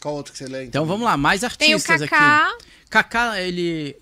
Qual outro que você lê? Então, então? vamos lá, mais artistas tem o Cacá. aqui. Kaká, ele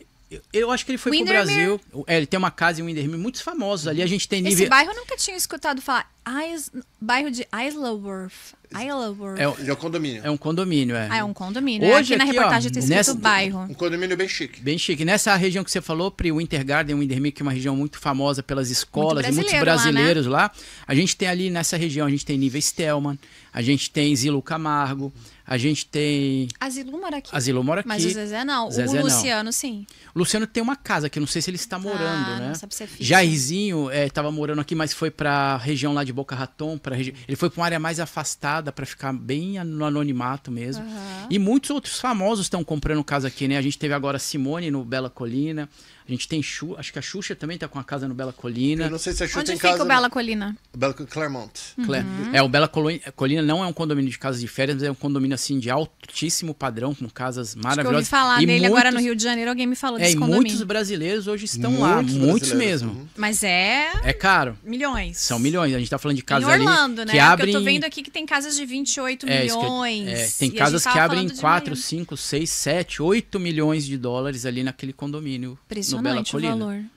eu acho que ele foi Windermere. pro Brasil. É, ele tem uma casa em Windermere, muitos famosos ali. A gente tem nível... Esse bairro eu nunca tinha escutado falar. Is... bairro de Isleworth. Isleworth. É um, é um condomínio. É um condomínio, é. Ah, é um condomínio. É. Hoje aqui, na reportagem ó, tá tem escrito bairro. Um condomínio bem chique. Bem chique. Nessa região que você falou, Pri, Wintergarden, Garden, Windermere, que é uma região muito famosa pelas escolas muito muitos brasileiros lá, né? lá, A gente tem ali nessa região, a gente tem Nível Stelman, a gente tem Zilu Camargo, a gente tem... A Zilu mora aqui. A Zilu mora aqui. Mas o Zezé não. Zezé o Luciano, não. sim. O Luciano tem uma casa que eu não sei se ele está morando, ah, né? Não sabe se é Jairzinho estava é, morando aqui, mas foi para a região lá de Boca Raton, para ele foi para uma área mais afastada para ficar bem no anonimato mesmo. Uhum. E muitos outros famosos estão comprando casa aqui, né? A gente teve agora Simone no Bela Colina, a gente tem acho que a Xuxa também tá com a casa no Bela Colina. Eu não sei se a Xuxa Onde tem fica casa. o Bela Colina? Bela Claremont Uhum. É, o Bela Colina não é um condomínio de casas de férias, mas é um condomínio assim de altíssimo padrão, com casas maravilhosas. Acho que eu ouvi falar e nele muitos... agora no Rio de Janeiro, alguém me falou é, desse condomínio. muitos brasileiros hoje estão muitos lá, muitos mesmo. Uhum. Mas é É caro. Milhões. São milhões. A gente tá falando de casas em Orlando, ali né? que Porque eu tô vendo aqui que tem casas de 28 é, milhões. É, tem casas que abrem 4, 5, 6, 7, 8 milhões de dólares ali naquele condomínio. Preço 我没有去拉轮。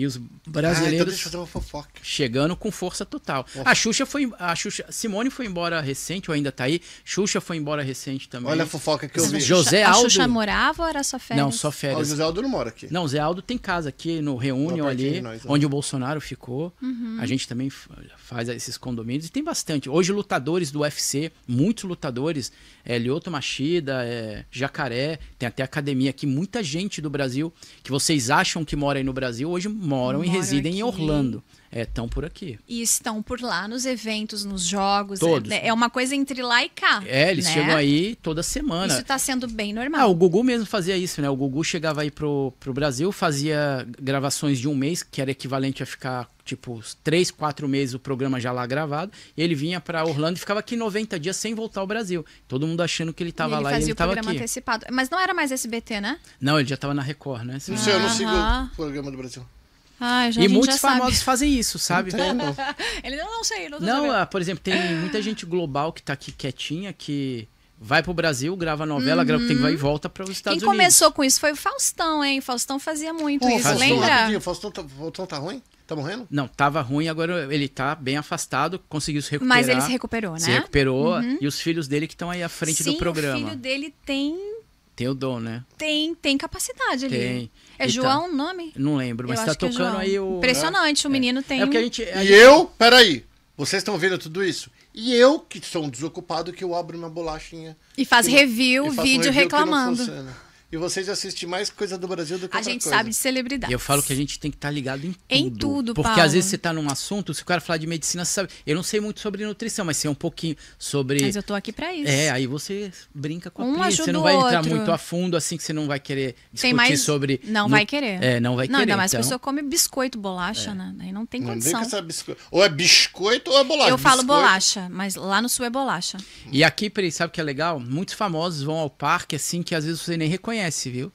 E os brasileiros. Ah, então deixa eu fazer uma fofoca. Chegando com força total. A Xuxa foi. A Xuxa, Simone foi embora recente, ou ainda tá aí. Xuxa foi embora recente também. Olha a fofoca que eu vi. José Aldo. A Xuxa morava ou era só férias? Não, só férias. Ah, o José Aldo não mora aqui. Não, o Zé Aldo tem casa aqui no Reúne tá ali, nós, onde é. o Bolsonaro ficou. Uhum. A gente também faz esses condomínios. E tem bastante. Hoje, lutadores do UFC, muitos lutadores. É, Lioto Machida, é, Jacaré, tem até academia aqui. Muita gente do Brasil que vocês acham que mora aí no Brasil, hoje moram, moram e residem aqui. em Orlando. É, estão por aqui. E estão por lá nos eventos, nos jogos. Todos. É, é uma coisa entre lá e cá. É, eles né? chegam aí toda semana. Isso está sendo bem normal. Ah, o Gugu mesmo fazia isso, né? O Gugu chegava aí pro, pro Brasil, fazia gravações de um mês, que era equivalente a ficar, tipo, três, quatro meses o programa já lá gravado. ele vinha para Orlando e ficava aqui 90 dias sem voltar ao Brasil. Todo mundo achando que ele estava lá e ele estava aqui. fazia o programa antecipado. Mas não era mais SBT, né? Não, ele já estava na Record, né? Não eu não sigo o programa do Brasil já, e muitos famosos sabe. fazem isso, sabe? Entendo. Ele não, não sei, não Não, sabendo. É, por exemplo, tem muita gente global que tá aqui quietinha que vai pro Brasil, grava novela, uhum. grava, tem que vai e uhum. volta para os Estados Quem Unidos. Quem começou com isso foi o Faustão, hein? Faustão fazia muito isso, Faustão, lembra? Faustão tá, Faustão tá ruim? Tá morrendo? Não, tava ruim, agora ele tá bem afastado, conseguiu se recuperar. Mas ele se recuperou, né? Se recuperou, uhum. e os filhos dele que estão aí à frente Sim, do programa. o filho dele tem tem o dom, né? Tem, tem capacidade ali. Tem. É e tá- João tá... o nome? Não lembro, mas eu tá é tocando é aí o. Né? Impressionante, o é. menino tem. É porque a gente. A e eu, peraí, vocês estão vendo tudo isso? E eu, que sou um desocupado, que eu abro uma bolachinha. E faz que, review, e vídeo um review reclamando e vocês assistem mais coisa do Brasil do que A gente coisa. sabe de celebridade. Eu falo que a gente tem que estar tá ligado em tudo. Em tudo, Porque Paulo. às vezes você está num assunto, se o cara falar de medicina, você sabe. Eu não sei muito sobre nutrição, mas sei um pouquinho sobre. Mas eu tô aqui para isso. É, aí você brinca com um a pia, Você não vai entrar muito a fundo, assim, que você não vai querer discutir tem mais... sobre. Não vai querer. É, não vai não, querer. Não, ainda mais então... a pessoa come biscoito, bolacha, é. né? Aí não tem condição. Não essa bisco... Ou é biscoito ou é bolacha. Eu biscoito. falo bolacha, mas lá no sul é bolacha. E aqui, Pri, sabe o que é legal? Muitos famosos vão ao parque, assim, que às vezes você nem reconhece conhece, viu?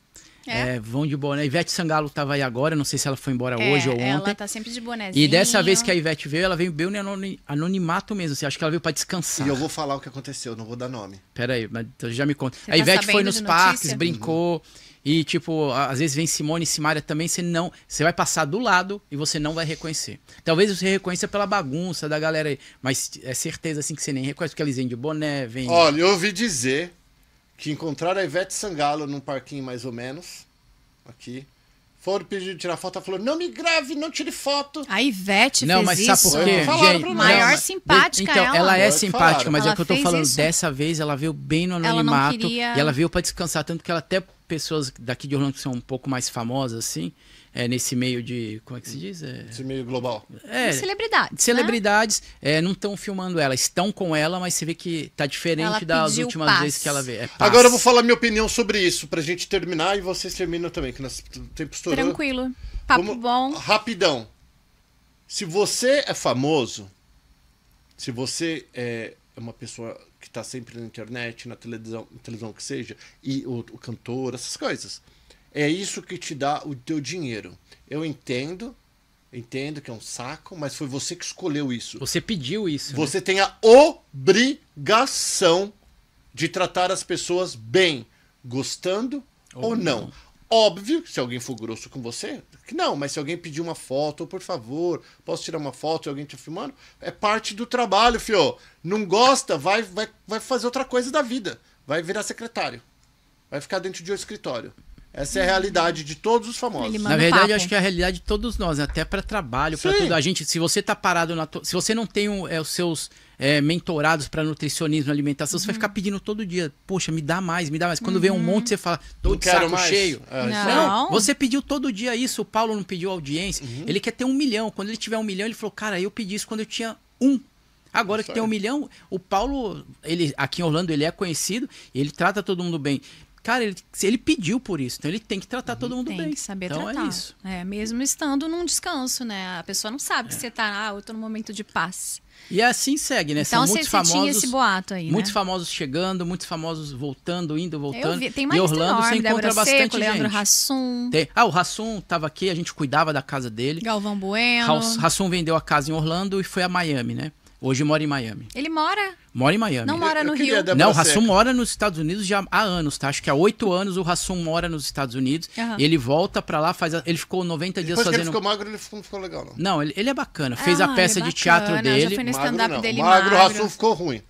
É. é. vão de boné. Ivete Sangalo estava aí agora, não sei se ela foi embora é, hoje ou ontem. Ela tá sempre de bonézinho. E dessa vez que a Ivete veio, ela veio bem no anonimato mesmo. Assim, acho que ela veio para descansar. E eu vou falar o que aconteceu, não vou dar nome. Pera aí, mas então já me conta. Você a tá Ivete foi nos parques, notícia? Uhum. brincou. Uhum. E, tipo, às vezes vem Simone e Simaria também, você não. Você vai passar do lado e você não vai reconhecer. Talvez você reconheça pela bagunça da galera aí. Mas é certeza assim que você nem reconhece, porque eles vêm de boné, vem. Olha, eu ouvi dizer que encontraram a Ivete Sangalo num parquinho mais ou menos, aqui. Foram pedir tirar foto, ela falou: não me grave, não tire foto. A Ivete não, fez isso. Não, mas sabe por quê? Gente, não, maior mas... simpática Então, é ela, ela é simpática, mas ela é o que eu tô falando. Isso. Dessa vez, ela veio bem no anonimato. Ela não queria... E ela veio para descansar, tanto que ela até pessoas daqui de Orlando que são um pouco mais famosas, assim, é, nesse meio de. Como é que se diz? É... Esse meio global. É. De celebridades. Né? Celebridades né? é, não estão filmando ela, estão com ela, mas você vê que tá diferente ela das últimas paz. vezes que ela vê. É Agora eu vou falar minha opinião sobre isso, pra gente terminar e vocês terminam também, que nós tempo estourou. Tranquilo. Papo bom. Rapidão. Se você é famoso, se você é uma pessoa que está sempre na internet, na televisão, televisão que seja, e o, o cantor, essas coisas. É isso que te dá o teu dinheiro. Eu entendo, entendo que é um saco, mas foi você que escolheu isso. Você pediu isso. Né? Você né? tem a obrigação de tratar as pessoas bem, gostando ou, ou não. não. Óbvio, se alguém for grosso com você, que não, mas se alguém pedir uma foto, ou por favor, posso tirar uma foto e alguém te tá filmando, é parte do trabalho, fio. Não gosta, vai, vai, vai fazer outra coisa da vida. Vai virar secretário. Vai ficar dentro de um escritório. Essa é a realidade de todos os famosos. Na verdade, acho que é a realidade de todos nós, né? até para trabalho, para tudo. A gente, se você tá parado na to... se você não tem um, é, os seus é, mentorados para nutricionismo, alimentação, uhum. você vai uhum. ficar pedindo todo dia, poxa, me dá mais, me dá mais. Quando uhum. vem um monte, você fala, tô não de saco mais. cheio. É, não. não. você pediu todo dia isso, o Paulo não pediu audiência. Uhum. Ele quer ter um milhão. Quando ele tiver um milhão, ele falou, cara, eu pedi isso quando eu tinha um. Agora que tem um milhão, o Paulo, ele aqui em Orlando, ele é conhecido, ele trata todo mundo bem. Cara, ele, ele pediu por isso, então ele tem que tratar todo mundo tem bem. Tem que saber então é tratar. é isso. É, mesmo estando num descanso, né? A pessoa não sabe é. que você tá, ah, eu tô num momento de paz. E assim segue, né? Então, São muitos famosos. Tinha esse boato aí, Muitos né? famosos chegando, muitos famosos voltando, indo, voltando. Vi, tem mais e Orlando enorme, você encontra Débora bastante Seco, gente. Leandro Hassum. ah, o Rassum tava aqui, a gente cuidava da casa dele. Galvão Bueno. Rassum vendeu a casa em Orlando e foi a Miami, né? Hoje mora em Miami. Ele mora? Mora em Miami. Não mora no Rio. Não, o Rassum mora nos Estados Unidos já há anos, tá? Acho que há oito anos o Rassum mora nos Estados Unidos. Uhum. Ele volta pra lá, faz. A... Ele ficou 90 dias Depois fazendo. Que ele ficou magro, ele não ficou legal, não. Não, ele, ele é bacana. Fez ah, a peça é de teatro dele. Já foi no stand dele magro. O Rassum ficou ruim.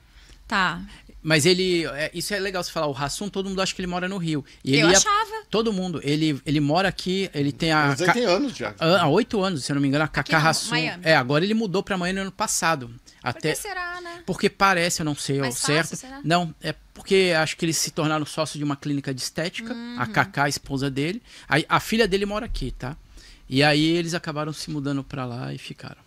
Tá. Mas ele. É, isso é legal você falar. O Rassum, todo mundo acha que ele mora no Rio. E eu achava. Todo mundo. Ele, ele mora aqui, ele tem a. Mas ele ca... tem anos já. Ah, há oito anos, se eu não me engano, a Cacá Rassum. É, agora ele mudou pra Miami no ano passado. Até, Por será, né? Porque parece, eu não sei ao certo. Será? Não, é porque acho que eles se tornaram sócios de uma clínica de estética, uhum. a hum. Kaká a esposa dele. A, a filha dele mora aqui, tá? E aí eles acabaram se mudando para lá e ficaram.